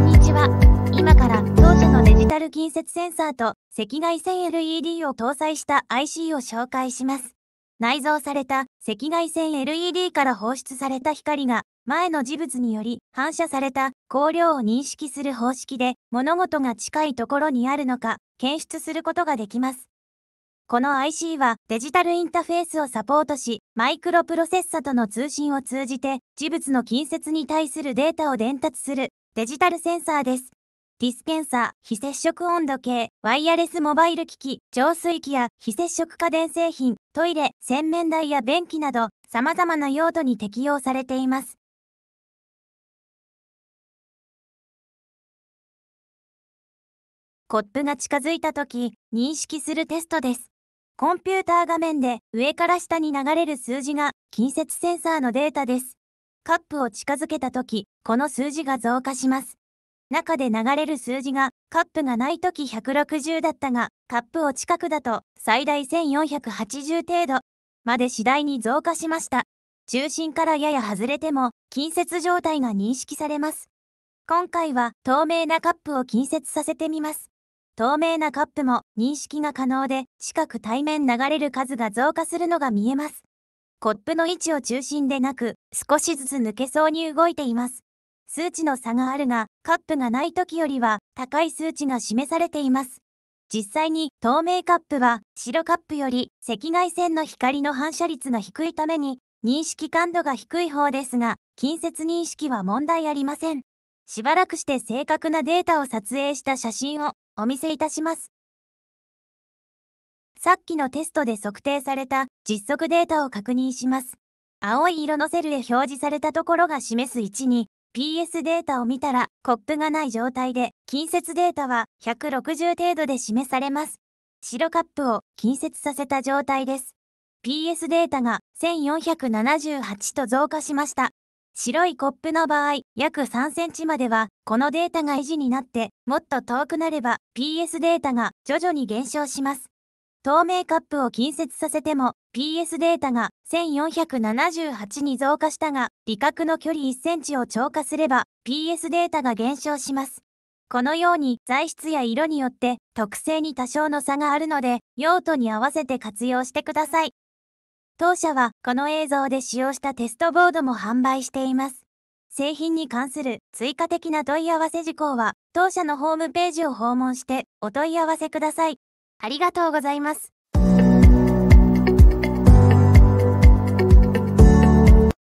んにちは。今から当社のデジタル近接センサーと赤外線 LED を搭載した IC を紹介します。内蔵された赤外線 LED から放出された光が前の事物により反射された光量を認識する方式で物事が近いところにあるのか検出することができます。この IC はデジタルインターフェースをサポートし、マイクロプロセッサとの通信を通じて、事物の近接に対するデータを伝達するデジタルセンサーです。ディスペンサー、非接触温度計、ワイヤレスモバイル機器、浄水器や非接触家電製品、トイレ、洗面台や便器など、様々な用途に適用されています。コップが近づいた時、認識するテストです。コンピューター画面で上から下に流れる数字が近接センサーのデータです。カップを近づけた時、この数字が増加します。中で流れる数字が、カップがない時160だったが、カップを近くだと最大1480程度まで次第に増加しました。中心からやや外れても、近接状態が認識されます。今回は透明なカップを近接させてみます。透明なカップも認識が可能で、近く対面流れる数が増加するのが見えます。コップの位置を中心でなく、少しずつ抜けそうに動いています。数値の差があるが、カップがない時よりは高い数値が示されています。実際に透明カップは白カップより赤外線の光の反射率が低いために認識感度が低い方ですが、近接認識は問題ありません。しばらくして正確なデータを撮影した写真をお見せいたします。さっきのテストで測定された実測データを確認します。青い色のセルで表示されたところが示す位置に PS データを見たらコップがない状態で近接データは160程度で示されます。白カップを近接させた状態です。PS データが1478と増加しました。白いコップの場合、約3センチまでは、このデータが維持になって、もっと遠くなれば、PS データが徐々に減少します。透明カップを近接させても PS データが1478に増加したが理覚の距離1センチを超過すれば PS データが減少します。このように材質や色によって特性に多少の差があるので用途に合わせて活用してください。当社はこの映像で使用したテストボードも販売しています。製品に関する追加的な問い合わせ事項は当社のホームページを訪問してお問い合わせください。ありがとうございます。